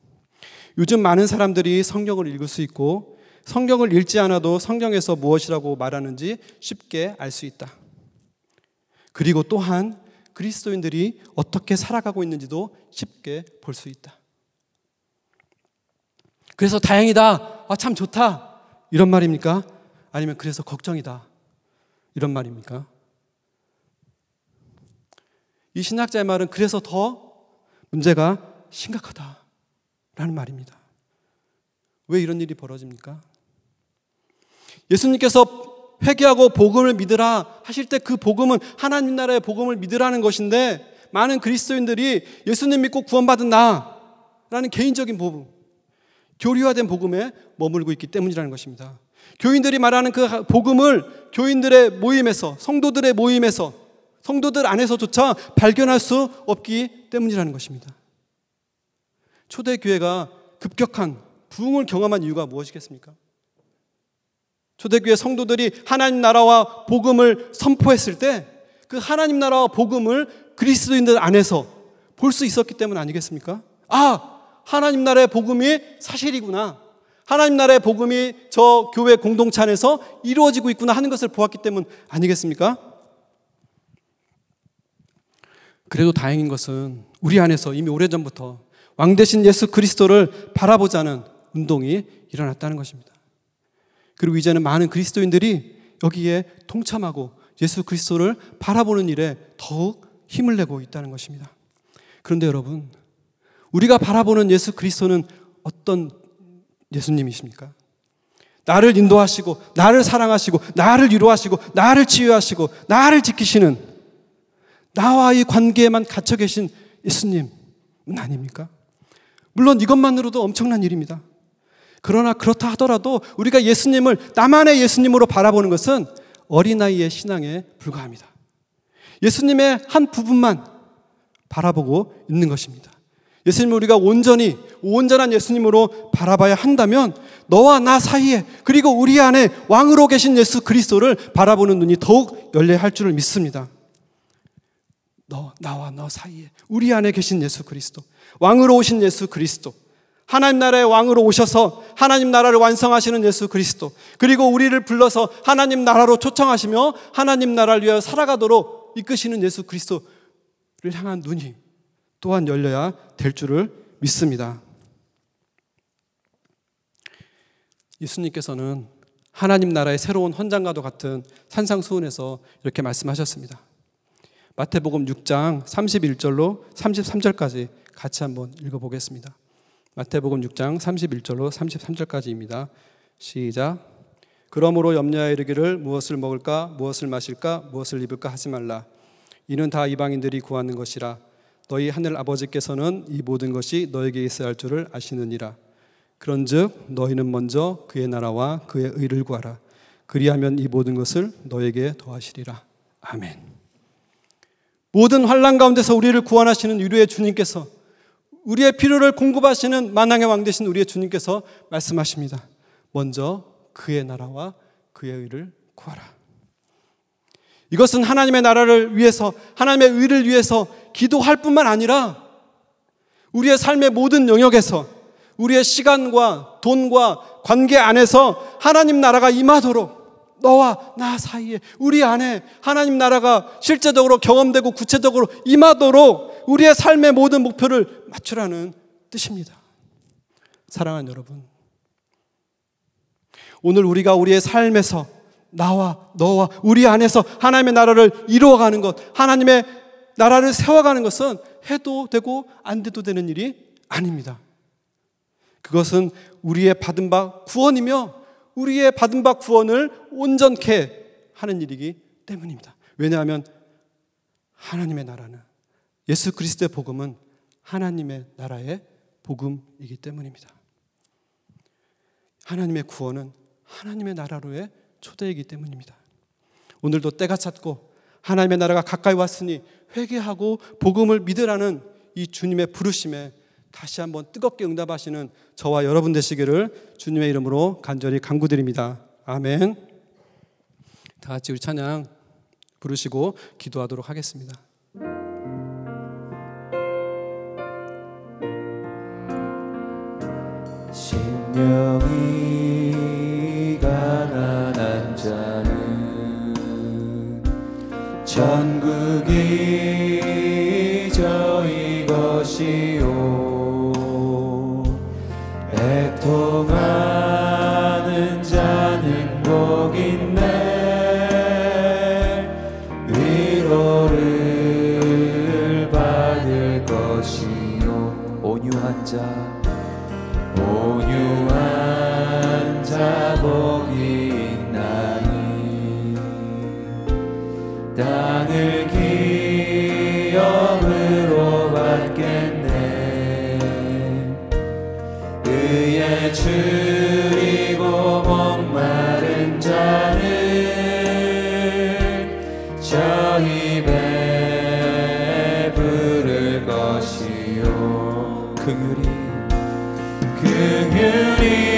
요즘 많은 사람들이 성경을 읽을 수 있고 성경을 읽지 않아도 성경에서 무엇이라고 말하는지 쉽게 알 수 있다. 그리고 또한 그리스도인들이 어떻게 살아가고 있는지도 쉽게 볼 수 있다. 그래서 다행이다. 아, 참 좋다. 이런 말입니까? 아니면 그래서 걱정이다. 이런 말입니까? 이 신학자의 말은 그래서 더 문제가 심각하다라는 말입니다. 왜 이런 일이 벌어집니까? 예수님께서 회개하고 복음을 믿으라 하실 때 그 복음은 하나님 나라의 복음을 믿으라는 것인데 많은 그리스도인들이 예수님 믿고 구원받은 나라는 개인적인 복음, 교류화된 복음에 머물고 있기 때문이라는 것입니다. 교인들이 말하는 그 복음을 교인들의 모임에서, 성도들의 모임에서, 성도들 안에서조차 발견할 수 없기 때문이라는 것입니다. 초대교회가 급격한 부흥을 경험한 이유가 무엇이겠습니까? 초대교회 성도들이 하나님 나라와 복음을 선포했을 때 그 하나님 나라와 복음을 그리스도인들 안에서 볼 수 있었기 때문 아니겠습니까? 아, 하나님 나라의 복음이 사실이구나. 하나님 나라의 복음이 저 교회 공동체 안에서 이루어지고 있구나 하는 것을 보았기 때문 아니겠습니까? 그래도 다행인 것은 우리 안에서 이미 오래전부터 왕 대신 예수 그리스도를 바라보자는 운동이 일어났다는 것입니다. 그리고 이제는 많은 그리스도인들이 여기에 동참하고 예수 그리스도를 바라보는 일에 더욱 힘을 내고 있다는 것입니다. 그런데 여러분, 우리가 바라보는 예수 그리스도는 어떤 예수님이십니까? 나를 인도하시고, 나를 사랑하시고, 나를 위로하시고, 나를 치유하시고, 나를 지키시는 나와의 관계에만 갇혀 계신 예수님은 아닙니까? 물론 이것만으로도 엄청난 일입니다. 그러나 그렇다 하더라도 우리가 예수님을 나만의 예수님으로 바라보는 것은 어린아이의 신앙에 불과합니다. 예수님의 한 부분만 바라보고 있는 것입니다. 예수님을 우리가 온전히 온전한 예수님으로 바라봐야 한다면 너와 나 사이에 그리고 우리 안에 왕으로 계신 예수 그리스도를 바라보는 눈이 더욱 열려야 할 줄을 믿습니다. 너 나와 너 사이에 우리 안에 계신 예수 그리스도 왕으로 오신 예수 그리스도 하나님 나라의 왕으로 오셔서 하나님 나라를 완성하시는 예수 그리스도. 그리고 우리를 불러서 하나님 나라로 초청하시며 하나님 나라를 위하여 살아가도록 이끄시는 예수 그리스도를 향한 눈이 또한 열려야 될 줄을 믿습니다. 예수님께서는 하나님 나라의 새로운 헌장과도 같은 산상수훈에서 이렇게 말씀하셨습니다. 마태복음 6장 31절로 33절까지 같이 한번 읽어보겠습니다. 마태복음 6장 31절로 33절까지입니다. 시작. 그러므로 염려하여 이르기를 무엇을 먹을까 무엇을 마실까 무엇을 입을까 하지 말라 이는 다 이방인들이 구하는 것이라 너희 하늘 아버지께서는 이 모든 것이 너에게 있어야 할 줄을 아시느니라 그런즉 너희는 먼저 그의 나라와 그의 의를 구하라 그리하면 이 모든 것을 너에게 더하시리라 아멘 모든 환난 가운데서 우리를 구원하시는 유료의 주님께서 우리의 필요를 공급하시는 만왕의 왕 되신 우리의 주님께서 말씀하십니다. 먼저 그의 나라와 그의 의를 구하라. 이것은 하나님의 나라를 위해서, 하나님의 의를 위해서 기도할 뿐만 아니라 우리의 삶의 모든 영역에서 우리의 시간과 돈과 관계 안에서 하나님 나라가 임하도록 너와 나 사이에 우리 안에 하나님 나라가 실제적으로 경험되고 구체적으로 임하도록 우리의 삶의 모든 목표를 맞추라는 뜻입니다. 사랑하는 여러분. 오늘 우리가 우리의 삶에서 나와 너와 우리 안에서 하나님의 나라를 이루어가는 것, 하나님의 나라를 세워가는 것은 해도 되고 안 돼도 되는 일이 아닙니다. 그것은 우리의 받은 바 구원이며 우리의 받은 바 구원을 온전케 하는 일이기 때문입니다. 왜냐하면 하나님의 나라는 예수 그리스도의 복음은 하나님의 나라의 복음이기 때문입니다. 하나님의 구원은 하나님의 나라로의 초대이기 때문입니다. 오늘도 때가 찼고 하나님의 나라가 가까이 왔으니 회개하고 복음을 믿으라는 이 주님의 부르심에 다시 한번 뜨겁게 응답하시는 저와 여러분 되시기를 주님의 이름으로 간절히 간구드립니다. 아멘. 다 같이 우리 찬양 부르시고 기도하도록 하겠습니다. 신명이 가난한 자는 전국이 Oh, my 주리고 목마른 자를 저 입에 부를 것이요 긍휼이 긍이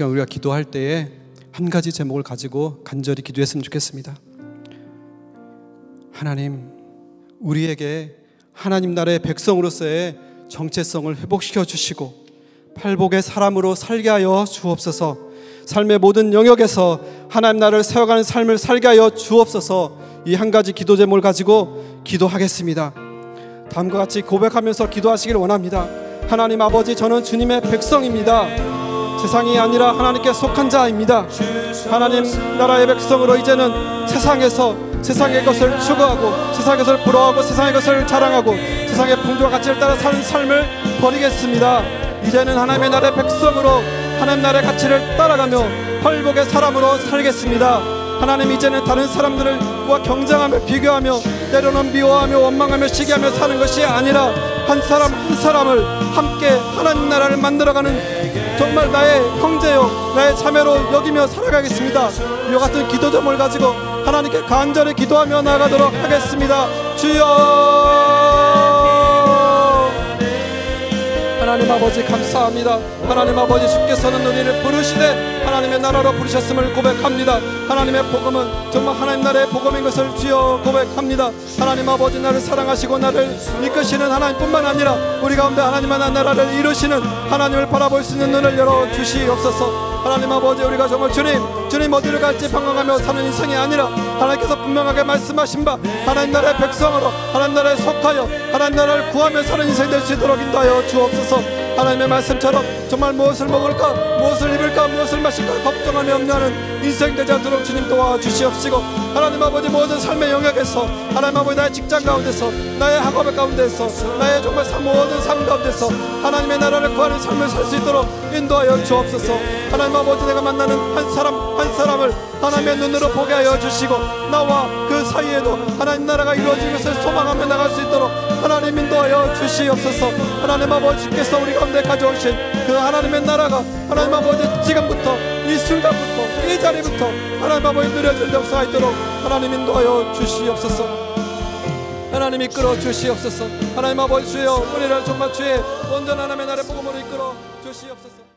시간 우리가 기도할 때에 한 가지 제목을 가지고 간절히 기도했으면 좋겠습니다. 하나님, 우리에게 하나님 나라의 백성으로서의 정체성을 회복시켜 주시고 팔복의 사람으로 살게 하여 주옵소서. 삶의 모든 영역에서 하나님 나라를 세워가는 삶을 살게 하여 주옵소서. 이 한 가지 기도 제목을 가지고 기도하겠습니다. 다음과 같이 고백하면서 기도하시길 원합니다. 하나님 아버지 저는 주님의 백성입니다. 세상이 아니라 하나님께 속한 자입니다. 하나님 나라의 백성으로 이제는 세상에서 세상의 것을 추구하고 세상의 것을 부러워하고 세상의 것을 자랑하고 세상의 풍조와 가치를 따라 사는 삶을 버리겠습니다. 이제는 하나님의 나라의 백성으로 하나님 나라의 가치를 따라가며 팔복의 사람으로 살겠습니다. 하나님 이제는 다른 사람들과 경쟁하며 비교하며 때로는 미워하며 원망하며 시기하며 사는 것이 아니라 한 사람 한 사람을 함께 하나님 나라를 만들어가는 정말 나의 형제요 나의 자매로 여기며 살아가겠습니다 이와 같은 기도 제을 가지고 하나님께 간절히 기도하며 나가도록 하겠습니다 주여 하나님 아버지 감사합니다 하나님 아버지 주께서는 우리를 부르시되 하나님의 나라로 부르셨음을 고백합니다 하나님의 복음은 정말 하나님 나라의 복음인 것을 주여 고백합니다 하나님 아버지 나를 사랑하시고 나를 이끄시는 하나님뿐만 아니라 우리 가운데 하나님만 나라를 이루시는 하나님을 바라볼 수 있는 눈을 열어 주시옵소서 하나님 아버지 우리가 정말 주님 주님 어디를 갈지 방황하며 사는 인생이 아니라 하나님께서 분명하게 말씀하신 바 하나님 나라의 백성으로 하나님 나라에 속하여 하나님 나라를 구하며 사는 인생 될수 있도록 인도하여 주옵소서 하나님의 말씀처럼 정말 무엇을 먹을까 무엇을 입을까 무엇을 마실까 걱정하며 염려하는 인생 되자도록 주님 도와주시옵시고 하나님 아버지 모든 삶의 영역에서 하나님 아버지 나의 직장 가운데서 나의 학업 가운데서 나의 정말 삶, 모든 삶 가운데서 하나님의 나라를 구하는 삶을 살 수 있도록 인도하여 주옵소서 하나님 아버지 내가 만나는 한 사람 한 사람을 하나님의 눈으로 보게 하여 주시고 나와 그 사이에도 하나님 나라가 이루어진 것을 소망하며 나갈 수 있도록 하나님 인도하여 주시옵소서 하나님 아버지께서 우리 가운데 가져오신 그 하나님의 나라가 하나님 아버지 지금부터 이 순간부터 이 자리부터 하나님 아버지 누려질 역사있도록 가 하나님 인도하여 주시옵소서 하나님 이끌어 주시옵소서 하나님 아버지 주여 우리를 정말 주의 온전 하나님의 나를 복음으로 이끌어 주시옵소서